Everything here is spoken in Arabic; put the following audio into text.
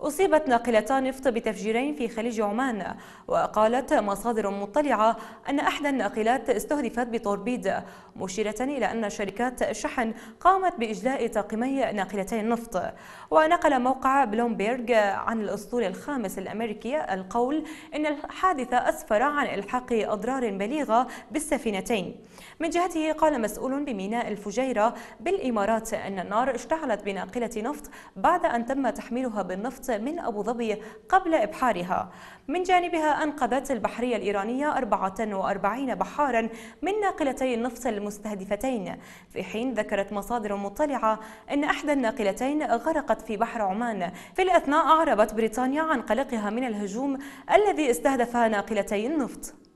أصيبت ناقلتا نفط بتفجيرين في خليج عمان وقالت مصادر مطلعة أن أحدى الناقلات استهدفت بتوربيد مشيرة إلى أن شركات شحن قامت بإجلاء طاقمي ناقلتي النفط ونقل موقع بلومبيرج عن الأسطول الخامس الأمريكي القول أن الحادث أسفر عن إلحاق أضرار بليغة بالسفينتين من جهته قال مسؤول بميناء الفجيرة بالإمارات أن النار اشتعلت بناقلة نفط بعد أن تم تحميلها بالنفط من أبو ظبي قبل إبحارها من جانبها أنقذت البحرية الإيرانية 44 بحارا من ناقلتي النفط المستهدفتين في حين ذكرت مصادر مطلعة أن أحدى الناقلتين غرقت في بحر عمان في الأثناء أعربت بريطانيا عن قلقها من الهجوم الذي استهدف ناقلتي النفط